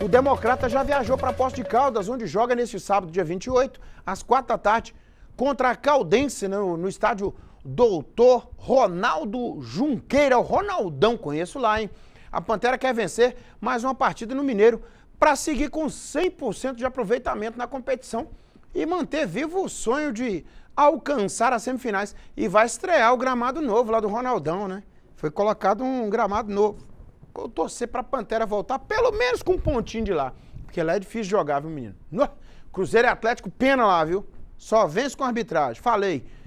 O Democrata já viajou para Posse de Caldas, onde joga neste sábado, dia 28, às quatro da tarde, contra a Caldense, no, no estádio Doutor Ronaldo Junqueira. O Ronaldão conheço lá, hein? A Pantera quer vencer mais uma partida no Mineiro para seguir com 100% de aproveitamento na competição e manter vivo o sonho de alcançar as semifinais. E vai estrear o gramado novo lá do Ronaldão, né? Foi colocado um gramado novo torcer para a Pantera voltar, pelo menos com um pontinho de lá. Porque lá é difícil jogar, viu, menino? Cruzeiro e Atlético, pena lá, viu? Só vence com arbitragem. Falei.